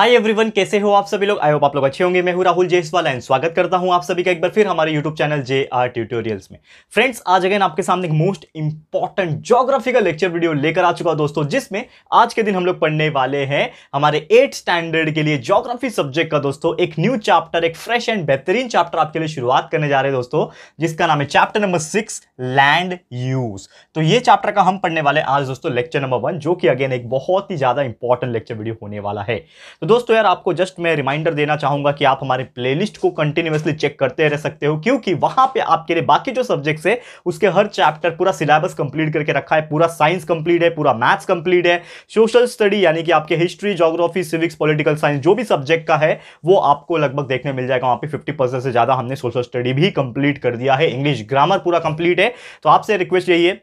hi everyone कैसे हो आप सभी लोग आई होप आप लोग अच्छे होंगे मैं हूं राहुल जयसवाल एंड स्वागत करता हूं आप सभी का एक बार फिर हमारे YouTube channel J R tutorials में फ्रेंड्स आज अगेन आपके सामने एक मोस्ट इंपॉर्टेंट ज्योग्राफी का लेक्चर वीडियो लेकर आ चुका दोस्तों जिसमें आज के दिन हम लोग पढ़ने वाले हैं हमारे एट स्टैंडर्ड के लिए ज्योग्राफी सब्जेक्ट का दोस्तों एक न्यू चैप्टर एक फ्रेश एंड बेहतरीन चैप्टर आपके लिए शुरुआत करने जा रहे हैं दोस्तों जिसका नाम है chapter number six land use तो ये चैप्टर का हम पढ़ने वाले आज दोस्तों लेक्चर नंबर वन जो कि अगेन एक बहुत ही ज्यादा इंपॉर्टेंट लेक्चर वीडियो होने वाला है तो दोस्तों यार आपको जस्ट मैं रिमाइंडर देना चाहूंगा कि आप हमारे प्लेलिस्ट को कंटिन्यूसली चेक करते रह सकते हो क्योंकि वहां पे आपके लिए बाकी जो सब्जेक्ट्स है उसके हर चैप्टर पूरा सिलेबस कंप्लीट करके रखा है पूरा साइंस कंप्लीट है पूरा मैथ्स कंप्लीट है सोशल स्टडी यानी कि आपके history geography civics political science जो भी सब्जेक्ट का है वो आपको लगभग देखने मिल जाएगा वहाँ पर फिफ्टी परसेंट से ज़्यादा हमने सोशल स्टडी भी कंप्लीट कर दिया है इंग्लिश ग्रामर पूरा कंप्लीट है तो आपसे रिक्वेस्ट यही है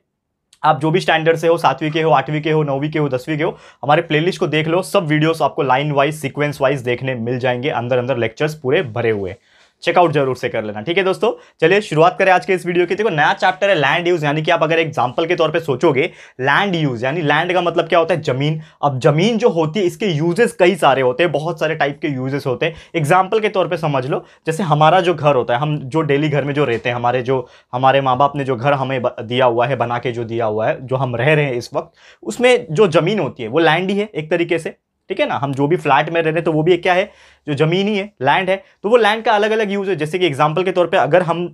आप जो भी स्टैंडर्ड से हो सातवीं के हो आठवीं के हो नौवीं के हो दसवीं के हो हमारे प्लेलिस्ट को देख लो सब वीडियोस आपको लाइन वाइज सीक्वेंस वाइज देखने मिल जाएंगे अंदर अंदर लेक्चर्स पूरे भरे हुए हैं चेकआउट जरूर से कर लेना ठीक है दोस्तों चलिए शुरुआत करें आज के इस वीडियो की देखो नया चैप्टर है लैंड यूज यानी कि आप अगर एग्जाम्पल के तौर पर सोचोगे लैंड यूज यानी लैंड का मतलब क्या होता है जमीन अब जमीन जो होती है इसके यूजेस कई सारे होते हैं बहुत सारे टाइप के यूजेस होते हैं एग्जाम्पल के तौर पर समझ लो जैसे हमारा जो घर होता है हम जो डेली घर में जो रहते हैं हमारे जो हमारे माँ बाप ने जो घर हमें दिया हुआ है बना के जो दिया हुआ है जो हम रह रहे हैं इस वक्त उसमें जो जमीन होती है वो लैंड ही है एक तरीके से ठीक है ना हम जो भी फ्लैट में रह रहे हैं तो वो भी एक क्या है जो ज़मीन ही है लैंड है तो वो लैंड का अलग अलग यूज़ है जैसे कि एग्जाम्पल के तौर पर अगर हम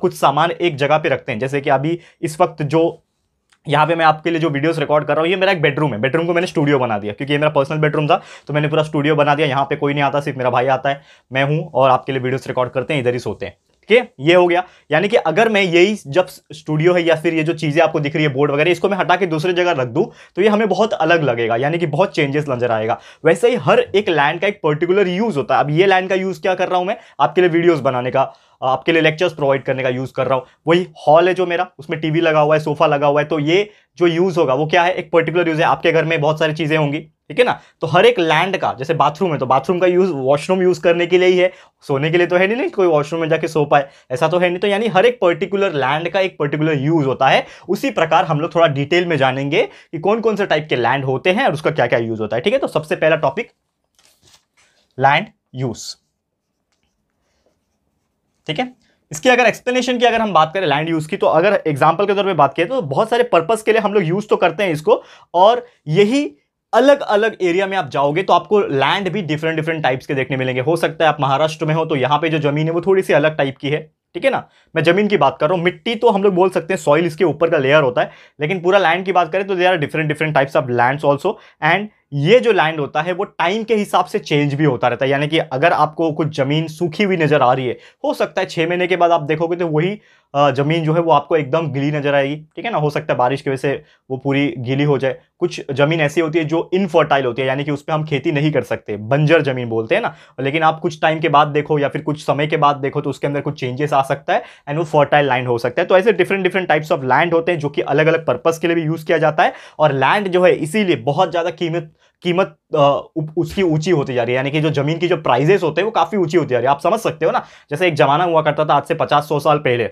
कुछ सामान एक जगह पे रखते हैं जैसे कि अभी इस वक्त जो यहाँ पे मैं आपके लिए जो वीडियोस रिकॉर्ड कर रहा हूँ ये मेरा एक बेडरूम है बेडरूम को मैंने स्टूडियो बना दिया क्योंकि ये मेरा पर्सनल बेडरूम था तो मैंने पूरा स्टूडियो बना दिया यहाँ पे कोई नहीं आता सिर्फ मेरा भाई आता है मैं हूँ और आपके लिए वीडियोस रिकॉर्ड करते हैं इधर ही सोते हैं ठीक है ये हो गया यानी कि अगर मैं यही जब स्टूडियो है या फिर ये जो चीज़ें आपको दिख रही है बोर्ड वगैरह इसको मैं हटा के दूसरी जगह रख दूँ तो ये हमें बहुत अलग लगेगा यानी कि बहुत चेंजेस नजर आएगा वैसे ही हर एक लैंड का एक पर्टिकुलर यूज़ होता है अब ये लैंड का यूज़ क्या कर रहा हूँ मैं आपके लिए वीडियोज़ बनाने का आपके लिए लेक्चर्स प्रोवाइड करने का यूज़ कर रहा हूँ वही हॉल है जो मेरा उसमें टीवी लगा हुआ है सोफा लगा हुआ है तो ये जो यूज़ होगा वो क्या है एक पर्टिकुलर यूज़ है आपके घर में बहुत सारी चीज़ें होंगी ठीक है ना तो हर एक लैंड का जैसे बाथरूम है तो बाथरूम का यूज़ वॉशरूम यूज़ करने के लिए ही है सोने के लिए तो है नहीं नहीं कोई वॉशरूम में जाके सो पाए ऐसा तो है नहीं तो यानी हर एक पर्टिकुलर लैंड का एक पर्टिकुलर यूज़ होता है उसी प्रकार हम लोग थोड़ा डिटेल में जानेंगे कि कौन कौन से टाइप के लैंड होते हैं और उसका क्या क्या यूज़ होता है ठीक है तो सबसे पहला टॉपिक लैंड यूज़ ठीक है इसकी अगर एक्सप्लेनेशन की अगर हम बात करें लैंड यूज़ की तो अगर एग्जाम्पल के तौर पर बात करें तो बहुत सारे पर्पज़ के लिए हम लोग यूज़ तो करते हैं इसको और यही अलग अलग एरिया में आप जाओगे तो आपको लैंड भी डिफरेंट डिफरेंट टाइप्स के देखने मिलेंगे हो सकता है आप महाराष्ट्र में हो तो यहाँ पे जो जमीन है वो थोड़ी सी अलग टाइप की है ठीक है ना मैं जमीन की बात कर रहा हूँ मिट्टी तो हम लोग बोल सकते हैं सॉइल इसके ऊपर का लेयर होता है लेकिन पूरा लैंड की बात करें तो they are different different types of lands also and ये जो लैंड होता है वो टाइम के हिसाब से चेंज भी होता रहता है यानी कि अगर आपको कुछ ज़मीन सूखी हुई नज़र आ रही है हो सकता है छः महीने के बाद आप देखोगे तो वही ज़मीन जो है वो आपको एकदम गीली नजर आएगी ठीक है ना हो सकता है बारिश की वजह से वो पूरी गीली हो जाए कुछ ज़मीन ऐसी होती है जो इनफर्टाइल होती है यानी कि उस पर हम खेती नहीं कर सकते बंजर ज़मीन बोलते हैं ना लेकिन आप कुछ टाइम के बाद देखो या फिर कुछ समय के बाद देखो तो उसके अंदर कुछ चेंजेस आ सकता है एंड वो फर्टाइल लैंड हो सकता है तो ऐसे different different types of land होते हैं जो कि अलग अलग पर्पज़ के लिए भी यूज़ किया जाता है और लैंड जो है इसीलिए बहुत ज़्यादा कीमत कीमत उसकी ऊंची होती जा रही है यानी कि जो जमीन की जो प्राइजेस होते हैं वो काफ़ी ऊंची होती जा रही है आप समझ सकते हो ना जैसे एक जमाना हुआ करता था आज से पचास सौ साल पहले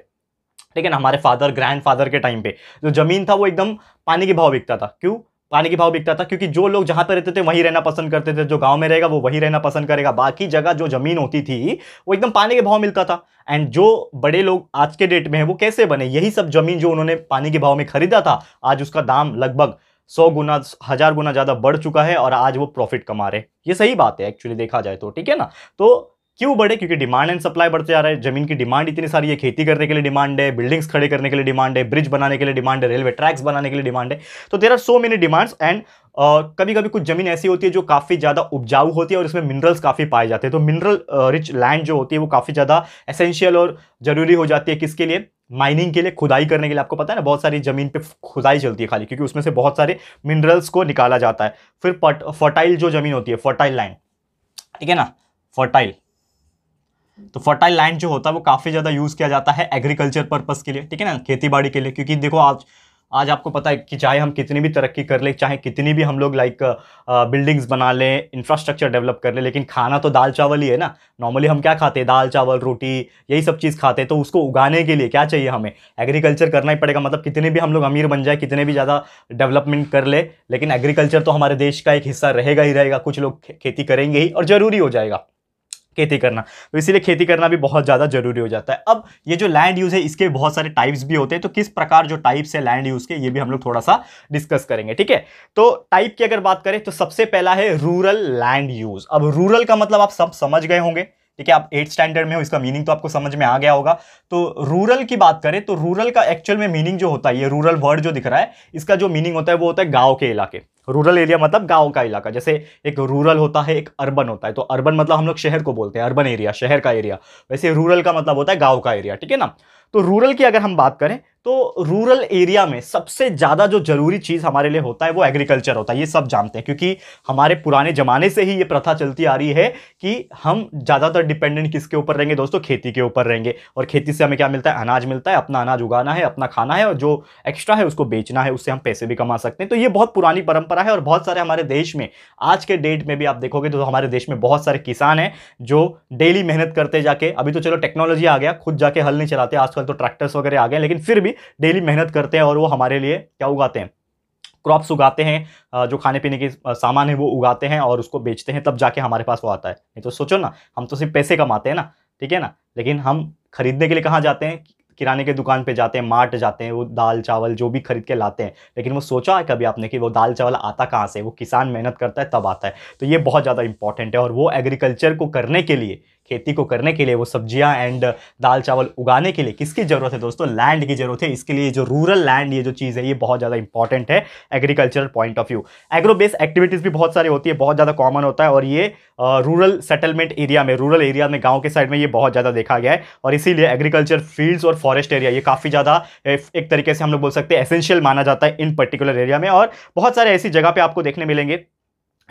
ठीक है ना हमारे फादर ग्रैंड फादर के टाइम पे जो ज़मीन था वो एकदम पानी के भाव बिकता था क्यों पानी के भाव बिकता था क्योंकि जो लोग जहाँ पे रहते थे वहीं रहना पसंद करते थे जो गांव में रहेगा वो वहीं रहना पसंद करेगा बाकी जगह जो ज़मीन होती थी वो एकदम पानी के भाव मिलता था एंड जो बड़े लोग आज के डेट में हैं वो कैसे बने यही सब ज़मीन जो उन्होंने पानी के भाव में खरीदा था आज उसका दाम लगभग सौ गुना हज़ार गुना ज़्यादा बढ़ चुका है और आज वो प्रॉफिट कमा रहे ये सही बात है एक्चुअली देखा जाए तो ठीक है ना तो क्यों बढ़े क्योंकि डिमांड एंड सप्लाई बढ़ते जा रहा है जमीन की डिमांड इतनी सारी है खेती करने के लिए डिमांड है बिल्डिंग्स खड़े करने के लिए डिमांड है ब्रिज बनाने के लिए डिमांड है रेलवे ट्रैक्स बनाने के लिए डिमांड है तो there are so many demands and कभी कभी कुछ ज़मीन ऐसी होती है जो काफ़ी ज़्यादा उपजाऊ होती है और इसमें मिनरल्स काफ़ी पाए जाते हैं तो मिनरल रिच लैंड जो होती है वो काफ़ी ज़्यादा एसेंशियल और ज़रूरी हो जाती है किसके लिए माइनिंग के लिए खुदाई करने के लिए आपको पता है ना बहुत सारी ज़मीन पे खुदाई चलती है खाली क्योंकि उसमें से बहुत सारे मिनरल्स को निकाला जाता है फिर फर्टाइल जो ज़मीन होती है फर्टाइल लैंड ठीक है ना फर्टाइल तो फर्टाइल लैंड जो होता है वो काफ़ी ज़्यादा यूज़ किया जाता है एग्रीकल्चर पर्पज़ के लिए ठीक है ना खेती बाड़ी के लिए क्योंकि देखो आज आज आपको पता है कि चाहे हम कितनी भी तरक्की कर ले चाहे कितनी भी हम लोग लाइक बिल्डिंग्स बना लें इंफ्रास्ट्रक्चर डेवलप कर लें लेकिन खाना तो दाल चावल ही है ना नॉर्मली हम क्या खाते हैं दाल चावल रोटी यही सब चीज़ खाते हैं तो उसको उगाने के लिए क्या चाहिए हमें एग्रीकल्चर करना ही पड़ेगा मतलब कितने भी हम लोग अमीर बन जाए कितने भी ज़्यादा डेवलपमेंट कर ले लेकिन एग्रीकल्चर तो हमारे देश का एक हिस्सा रहेगा ही रहेगा कुछ लोग खेती करेंगे ही और ज़रूरी हो जाएगा खेती करना तो इसीलिए खेती करना भी बहुत ज़्यादा जरूरी हो जाता है अब ये जो लैंड यूज़ है इसके बहुत सारे टाइप्स भी होते हैं तो किस प्रकार जो टाइप्स है लैंड यूज़ के ये भी हम लोग थोड़ा सा डिस्कस करेंगे ठीक है तो टाइप की अगर बात करें तो सबसे पहला है रूरल लैंड यूज़ अब रूरल का मतलब आप सब समझ गए होंगे ठीक है आप एट स्टैंडर्ड में हो इसका मीनिंग तो आपको समझ में आ गया होगा तो रूरल की बात करें तो रूरल का एक्चुअल में मीनिंग जो होता है ये रूरल वर्ड जो दिख रहा है इसका जो मीनिंग होता है वो होता है गांव के इलाके रूरल एरिया मतलब गांव का इलाका जैसे एक रूरल होता है एक अर्बन होता है तो अर्बन मतलब हम लोग शहर को बोलते हैं अर्बन एरिया शहर का एरिया वैसे रूरल का मतलब होता है गाँव का एरिया ठीक है ना तो रूरल की अगर हम बात करें तो रूरल एरिया में सबसे ज़्यादा जो ज़रूरी चीज़ हमारे लिए होता है वो एग्रीकल्चर होता है ये सब जानते हैं क्योंकि हमारे पुराने ज़माने से ही ये प्रथा चलती आ रही है कि हम ज़्यादातर डिपेंडेंट किसके ऊपर रहेंगे दोस्तों खेती के ऊपर रहेंगे और खेती से हमें क्या मिलता है अनाज मिलता है अपना अनाज उगाना है अपना खाना है और जो एक्स्ट्रा है उसको बेचना है उससे हम पैसे भी कमा सकते हैं तो ये बहुत पुरानी परंपरा है और बहुत सारे हमारे देश में आज के डेट में भी आप देखोगे तो हमारे देश में बहुत सारे किसान हैं जो डेली मेहनत करते जाके अभी तो चलो टेक्नोलॉजी आ गया खुद जाके हल नहीं चलाते आजकल तो ट्रैक्टर्स वगैरह आ गए लेकिन फिर भी भी डेली मेहनत करते हैं और वो हमारे लिए क्या उगाते हैं क्रॉप्स उगाते हैं जो खाने पीने के सामान है वो उगाते हैं और उसको बेचते हैं तब जाके हमारे पास वो आता है नहीं तो सोचो ना हम तो सिर्फ पैसे कमाते हैं ना ठीक है ना लेकिन हम खरीदने के लिए कहाँ जाते हैं किराने के दुकान पे जाते हैं मार्ट जाते हैं वो दाल चावल जो भी खरीद के लाते हैं लेकिन वो सोचा है कभी आपने कि वो दाल चावल आता कहाँ से वो किसान मेहनत करता है तब आता है तो ये बहुत ज़्यादा इंपॉर्टेंट है और वो एग्रीकल्चर को करने के लिए खेती को करने के लिए वो सब्जियां एंड दाल चावल उगाने के लिए किसकी ज़रूरत है दोस्तों लैंड की ज़रूरत है इसके लिए जो रूरल लैंड ये जो चीज़ है ये बहुत ज़्यादा इंपॉर्टेंट है agricultural point of view agro base activities भी बहुत सारी होती है बहुत ज़्यादा कॉमन होता है और ये रूरल सेटलमेंट एरिया में रूरल एरिया में गाँव के साइड में ये बहुत ज़्यादा देखा गया है और इसीलिए एग्रीकल्चर फील्ड्स और फॉरेस्ट एरिया ये काफ़ी ज़्यादा एक तरीके से हम लोग बोल सकते हैं एसेंशियल माना जाता है इन पर्टिकुलर एरिया में और बहुत सारे ऐसी जगह पर आपको देखने मिलेंगे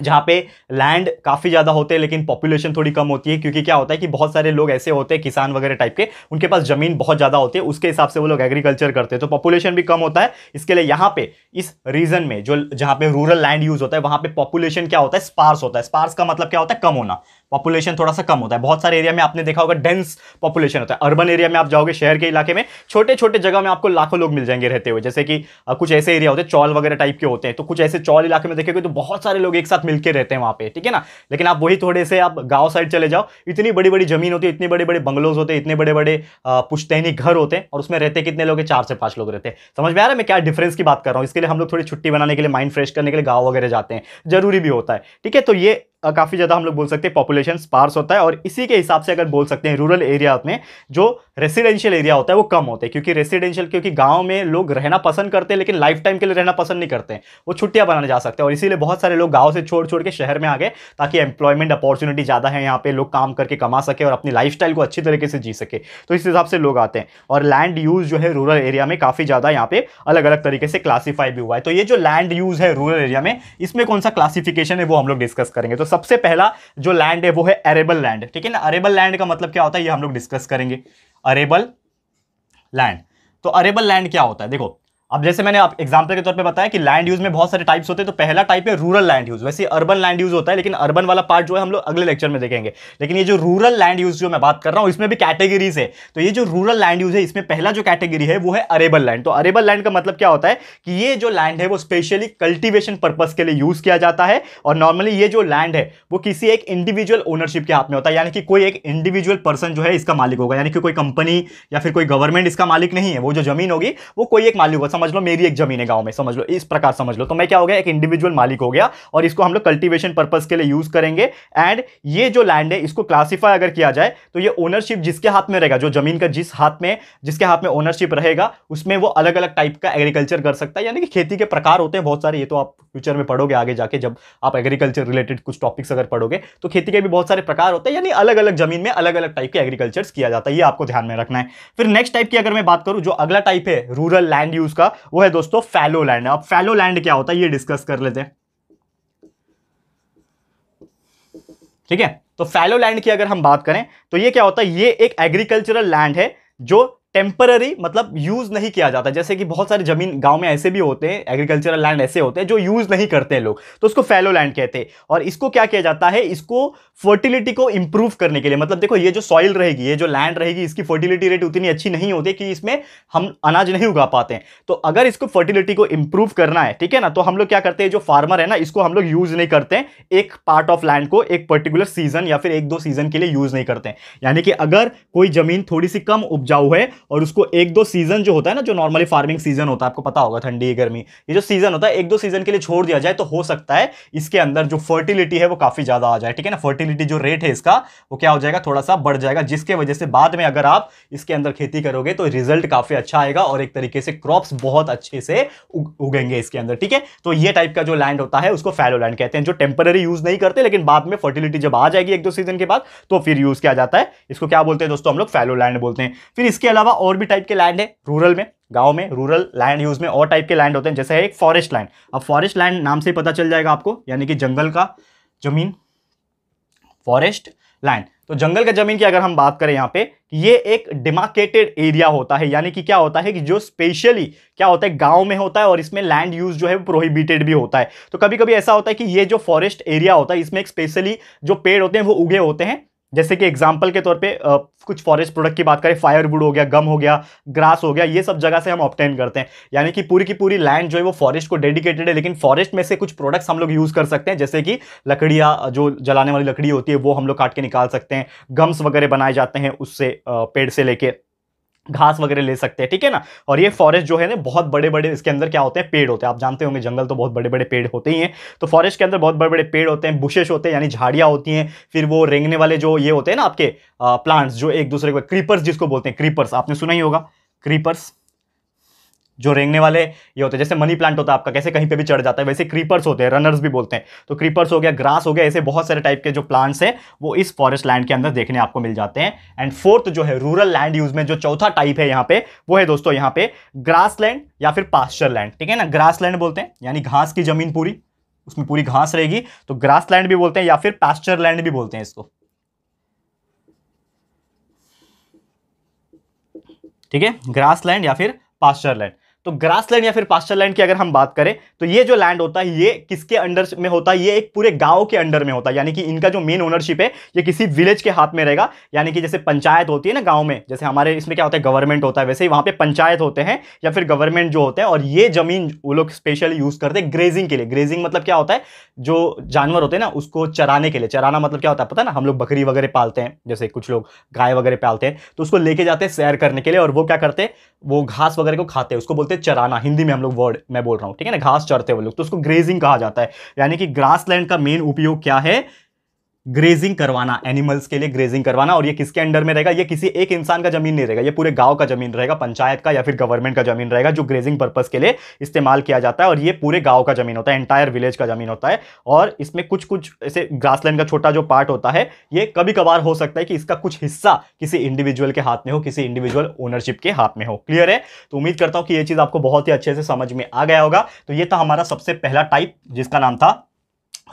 जहाँ पे लैंड काफ़ी ज़्यादा होते हैं लेकिन पॉपुलेशन थोड़ी कम होती है क्योंकि क्या होता है कि बहुत सारे लोग ऐसे होते हैं किसान वगैरह टाइप के उनके पास ज़मीन बहुत ज़्यादा होती है उसके हिसाब से वो लोग एग्रीकल्चर करते हैं तो पॉपुलेशन भी कम होता है इसके लिए यहाँ पे इस रीजन में जो जहाँ पे रूरल लैंड यूज़ होता है वहाँ पर पॉपुलेशन क्या होता है स्पार्स होता है स्पार्स का मतलब क्या होता है कम होना पॉपुलेशन थोड़ा सा कम होता है बहुत सारे एरिया में आपने देखा होगा डेंस पॉपुलेशन होता है अर्बन एरिया में आप जाओगे शहर के इलाके में छोटे छोटे जगह में आपको लाखों लोग मिल जाएंगे रहते हुए जैसे कि कुछ ऐसे एरिया होते हैं चौल वगैरह टाइप के होते हैं तो कुछ ऐसे चौल इलाके में देखेंगे तो बहुत सारे लोग एक साथ मिलकर रहते हैं वहाँ पे ठीक है ना लेकिन आप वही थोड़े से आप गाँव साइड चले जाओ इतनी बड़ी बड़ी जमीन होती है इतने बड़े बड़े बंगलोज होते हैं इतने बड़े बड़े पुश्तैनी घर होते हैं और उसमें रहते कितने लोग चार से पाँच लोग रहते हैं समझ में आ रहा है मैं क्या डिफरेंस की बात कर रहा हूँ इसके लिए हम लोग थोड़ी छुट्टी बनाने के लिए माइंड फ्रेश करने के लिए गाँव वगैरह जाते हैं जरूरी भी होता है ठीक है तो ये काफ़ी ज़्यादा हम लोग बोल सकते हैं पॉपुलेशन स्पार्स होता है और इसी के हिसाब से अगर बोल सकते हैं रूरल एरिया में जो रेसिडेंशियल एरिया होता है वो कम होते हैं क्योंकि रेसिडेंशियल क्योंकि गांव में लोग रहना पसंद करते हैं लेकिन लाइफ टाइम के लिए रहना पसंद नहीं करते वो छुट्टियाँ बनाने जा सकते हैं और इसीलिए बहुत सारे लोग गाँव से छोड़ छोड़ के शहर में आ गए ताकि एम्प्लॉयमेंट अपॉर्चुनिटी ज़्यादा है यहाँ पर लोग काम करके कमा सके और अपनी लाइफ को अच्छी तरीके से जी सके तो इस हिसाब से लोग आते हैं और लैंड यूज़ जो है रूरल एरिया में काफ़ी ज़्यादा यहाँ पे अलग अलग तरीके से क्लासीफाई भी हुआ है तो ये जो लैंड यूज़ है रूरल एरिया में इसमें कौन सा क्लासीफिकेशन है वो हम लोग डिस्कस करेंगे तो सब सबसे पहला जो लैंड है वो है अरेबल लैंड ठीक है ना अरेबल लैंड का मतलब क्या होता है ये हम लोग डिस्कस करेंगे अरेबल लैंड तो अरेबल लैंड क्या होता है देखो अब जैसे मैंने आप एग्जाम्पल के तौर पे बताया कि लैंड यूज में बहुत सारे टाइप्स होते हैं तो पहला टाइप है रूरल लैंड यूज वैसे अर्बन लैंड यूज होता है लेकिन अर्बन वाला पार्ट जो है हम लोग अगले लेक्चर में देखेंगे लेकिन ये जो रूरल लैंड यूज जो मैं बात कर रहा हूँ इसमें भी कैटेगरीज है तो ये जो रूरल लैंड यूज है इसमें पहला जो कैटेगरी है वो है अरेबल लैंड तो अरेबल लैंड का मतलब क्या होता है कि ये जो लैंड है वो स्पेशली कल्टिवेशन पर्पज के लिए यूज किया जाता है और नॉर्मली ये जो लैंड है वो किसी एक इंडिविजुअल ओनरशिप के हाथ में होता है यानी कि कोई एक इंडिविजुअल पर्सन जो है इसका मालिक होगा यानी कि कोई कंपनी या फिर कोई गवर्नमेंट इसका मालिक नहीं है वो जो जमीन होगी वो कोई एक मालिक होगा समझ लो मेरी एक जमीन है गांव में समझ लो इस प्रकार समझ लो तो मैं क्या हो गया एक इंडिविजुअल मालिक हो गया और इसको हम लोग कल्टिवेशन पर्पज के लिए यूज करेंगे एंड ये जो लैंड है इसको क्लासीफाई अगर किया जाए तो ये ओनरशिप जिसके हाथ में रहेगा जो जमीन का जिस हाथ में जिसके हाथ में ओनरशिप रहेगा उसमें वो अलग अलग टाइप का एग्रीकल्चर कर सकता है यानी कि खेती के प्रकार होते हैं बहुत सारे ये तो आप फ्यूचर में पढ़ोगे आगे जाके जब आप एग्रीकल्चर रिलेटेड कुछ टॉपिक्स अगर पढ़ोगे तो खेती के भी बहुत सारे प्रकार होते हैं यानी अलग अलग जमीन में अलग अलग टाइप के एग्रीकल्चर किया जाता है ये आपको ध्यान में रखना है फिर नेक्स्ट टाइप की अगर मैं बात करूँ जो अगला टाइप है रूरल लैंड यूज का होगा वो है दोस्तों फैलो लैंड अब फैलो लैंड क्या होता है ये डिस्कस कर लेते हैं ठीक है तो फैलो लैंड की अगर हम बात करें तो ये क्या होता है ये एक एग्रीकल्चरल लैंड है जो टेम्पररी मतलब यूज़ नहीं किया जाता जैसे कि बहुत सारे ज़मीन गांव में ऐसे भी होते हैं एग्रीकल्चरल लैंड ऐसे होते हैं जो यूज़ नहीं करते हैं लोग तो उसको फैलो लैंड कहते हैं और इसको क्या किया जाता है इसको फर्टिलिटी को इम्प्रूव करने के लिए मतलब देखो ये जो सॉइल रहेगी ये जो लैंड रहेगी इसकी फर्टिलिटी रेट उतनी अच्छी नहीं होती कि इसमें हम अनाज नहीं उगा पाते हैं तो अगर इसको फर्टिलिटी को इम्प्रूव करना है ठीक है ना तो हम लोग क्या करते हैं जो फार्मर है ना इसको हम लोग यूज़ नहीं करते हैं एक पार्ट ऑफ लैंड को एक पर्टिकुलर सीजन या फिर एक दो सीजन के लिए यूज़ नहीं करते हैं यानी कि अगर कोई ज़मीन थोड़ी सी कम उपजाऊ है और उसको एक दो सीज़न जो होता है ना जो नॉर्मली फार्मिंग सीज़न होता है आपको पता होगा ठंडी गर्मी ये जो सीज़न होता है एक दो सीज़न के लिए छोड़ दिया जाए तो हो सकता है इसके अंदर जो फर्टिलिटी है वो काफ़ी ज़्यादा आ जाए ठीक है ना फर्टिलिटी जो रेट है इसका वो क्या हो जाएगा थोड़ा सा बढ़ जाएगा जिसके वजह से बाद में अगर आप इसके अंदर खेती करोगे तो रिजल्ट काफ़ी अच्छा आएगा और एक तरीके से क्रॉप्स बहुत अच्छे से उगेंगे इसके अंदर ठीक है तो ये टाइप का जो लैंड होता है उसको फैलो लैंड कहते हैं जो टेम्पररी यूज़ नहीं करते लेकिन बाद में फर्टिलिटी जब आ जाएगी एक दो सीज़न के बाद तो फिर यूज़ किया जाता है इसको क्या बोलते हैं दोस्तों हम लोग फैलो लैंड बोलते हैं फिर इसके अलावा अलावा और भी टाइप के लैंड है रूरल में गांव में रूरल लैंड यूज में और टाइप के लैंड होते हैं जैसे है एक फॉरेस्ट लैंड अब फॉरेस्ट लैंड नाम से ही पता चल जाएगा आपको यानी कि जंगल का जमीन फॉरेस्ट लैंड तो जंगल का जमीन की अगर हम बात करें यहाँ पे ये एक डिमार्केटेड एरिया होता है यानी कि क्या होता है कि जो स्पेशली क्या होता है गांव में होता है और इसमें लैंड यूज जो है प्रोहिबिटेड भी होता है तो कभी कभी ऐसा होता है कि ये जो फॉरेस्ट एरिया होता है इसमें एक स्पेशली जो पेड़ होते हैं वो उगे होते हैं जैसे कि एग्जाम्पल के तौर पे कुछ फॉरेस्ट प्रोडक्ट की बात करें फायरवुड हो गया गम हो गया ग्रास हो गया ये सब जगह से हम ऑप्टेन करते हैं यानी कि पूरी की पूरी लैंड जो है वो फॉरेस्ट को डेडिकेटेड है लेकिन फॉरेस्ट में से कुछ प्रोडक्ट्स हम लोग यूज़ कर सकते हैं जैसे कि लकड़ियाँ जो जलाने वाली लकड़ी होती है वो हम लोग काट के निकाल सकते हैं गम्स वगैरह बनाए जाते हैं उससे पेड़ से लेकर घास वगैरह ले सकते हैं ठीक है ना और ये फॉरेस्ट जो है ना बहुत बड़े बड़े इसके अंदर क्या होते हैं पेड़ होते हैं आप जानते होंगे जंगल तो बहुत बड़े बड़े पेड़ होते ही हैं तो फॉरेस्ट के अंदर बहुत बड़े बड़े पेड़ होते हैं बुशेश होते हैं यानी झाड़ियाँ होती हैं फिर वो रेंगने वाले जो ये होते हैं ना आपके प्लांट्स जो एक दूसरे को क्रीपर्स जिसको बोलते हैं क्रीपर्स आपने सुना ही होगा क्रीपर्स जो रेंगने वाले ये होते हैं जैसे मनी प्लांट होता है आपका कैसे कहीं पे भी चढ़ जाता है वैसे क्रीपर्स होते हैं रनर्स भी बोलते हैं तो क्रीपर्स हो गया ग्रास हो गया ऐसे बहुत सारे टाइप के जो प्लांट्स हैं वो इस फॉरेस्ट लैंड के अंदर देखने आपको मिल जाते हैं एंड फोर्थ जो है रूरल लैंड यूज में जो चौथा टाइप है यहाँ पे वो है दोस्तों यहाँ पे ग्रास लैंड या फिर पास्चर लैंड ठीक है ना ग्रास लैंड बोलते हैं यानी घास की जमीन पूरी उसमें पूरी घास रहेगी तो ग्रास लैंड भी बोलते हैं या फिर पास्चर लैंड भी बोलते हैं इसको ठीक है ग्रास लैंड या फिर पास्चर लैंड तो ग्रास लैंड या फिर पास्चर लैंड की अगर हम बात करें तो ये जो लैंड होता है ये किसके अंडर में होता है ये एक पूरे गांव के अंडर में होता है यानी कि इनका जो मेन ओनरशिप है ये किसी विलेज के हाथ में रहेगा यानी कि जैसे पंचायत होती है ना गांव में जैसे हमारे इसमें क्या होता है गवर्नमेंट होता है वैसे ही वहाँ पर पंचायत होते हैं या फिर गवर्नमेंट जो होते हैं और ये जमीन वो लोग स्पेशल यूज़ करते हैं ग्रेजिंग के लिए ग्रेजिंग मतलब क्या होता है जो जानवर होते हैं ना उसको चराने के लिए चराना मतलब क्या होता है पता ना हम लोग बकरी वगैरह पालते हैं जैसे कुछ लोग गाय वगैरह पालते हैं तो उसको लेके जाते हैं सैर करने के लिए और वो क्या करते हैं वो घास वगैरह को खाते हैं उसको बोलते चराना हिंदी में हम लोग वर्ड मैं बोल रहा हूँ ठीक है ना घास चरते हुए लोग तो उसको ग्रेजिंग कहा जाता है यानी कि ग्रास का मेन उपयोग क्या है ग्रेजिंग करवाना एनिमल्स के लिए ग्रेजिंग करवाना और ये किसके अंडर में रहेगा ये किसी एक इंसान का जमीन नहीं रहेगा ये पूरे गांव का जमीन रहेगा पंचायत का या फिर गवर्नमेंट का जमीन रहेगा जो ग्रेजिंग पर्पज के लिए इस्तेमाल किया जाता है और ये पूरे गांव का जमीन होता है एंटायर विलेज का जमीन होता है और इसमें कुछ कुछ ऐसे ग्रास का छोटा जो पार्ट होता है ये कभी कभार हो सकता है कि इसका कुछ हिस्सा किसी इंडिविजुअल के हाथ में हो किसी इंडिविजुअल ओनरशिप के हाथ में हो क्लियर है तो उम्मीद करता हूँ कि ये चीज़ आपको बहुत ही अच्छे से समझ में आ गया होगा तो ये था हमारा सबसे पहला टाइप जिसका नाम था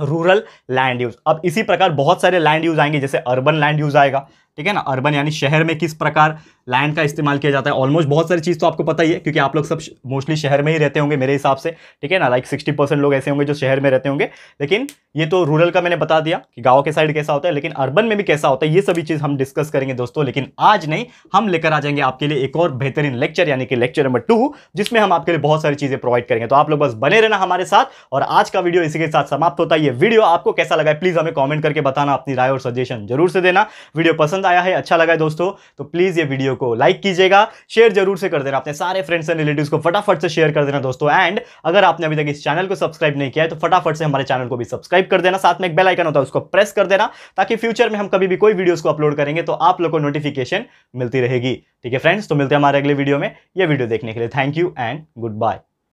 रूरल लैंड यूज़ अब इसी प्रकार बहुत सारे लैंड यूज़ आएंगे जैसे अर्बन लैंड यूज़ आएगा ठीक है ना अर्बन यानी शहर में किस प्रकार लैंड का इस्तेमाल किया जाता है ऑलमोस्ट बहुत सारी चीज़ तो आपको पता ही है क्योंकि आप लोग सब मोस्टली शहर में ही रहते होंगे मेरे हिसाब से ठीक है ना लाइक सिक्सटी परसेंट लोग ऐसे होंगे जो शहर में रहते होंगे लेकिन ये तो रूरल का मैंने बता दिया कि गाँव के साइड कैसा होता है लेकिन अर्बन में भी कैसा होता है ये सभी चीज़ हम डिस्कस करेंगे दोस्तों लेकिन आज नहीं हम लेकर आ जाएंगे आपके लिए एक और बेहतरीन लेक्चर यानी कि लेक्चर नंबर टू जिसमें हम आपके लिए बहुत सारी चीज़ें प्रोवाइड करेंगे तो आप लोग बस बने रहना हमारे साथ और आज का वीडियो इसी के साथ समाप्त होता है ये वीडियो आपको कैसा लगा प्लीज़ हमें कॉमेंट करके बताना अपनी राय और सजेशन जरूर से देना वीडियो पसंद पसंद आया है अच्छा लगा है दोस्तों तो प्लीज़ ये वीडियो को लाइक कीजिएगा शेयर जरूर से कर देना अपने सारे फ्रेंड्स एंड रिलेटिव को फटाफट से शेयर कर देना दोस्तों एंड अगर आपने अभी तक इस चैनल को सब्सक्राइब नहीं किया है तो फटाफट से हमारे चैनल को भी सब्सक्राइब कर देना साथ में एक बेल आइकन होता है उसको प्रेस कर देना ताकि फ्यूचर में हम कभी भी कोई वीडियो को अपलोड करेंगे तो आप लोग को नोटिफिकेशन मिलती रहेगी ठीक है फ्रेंड्स तो मिलते हैं हमारे अगले वीडियो में यह वीडियो देखने के लिए thank you and good bye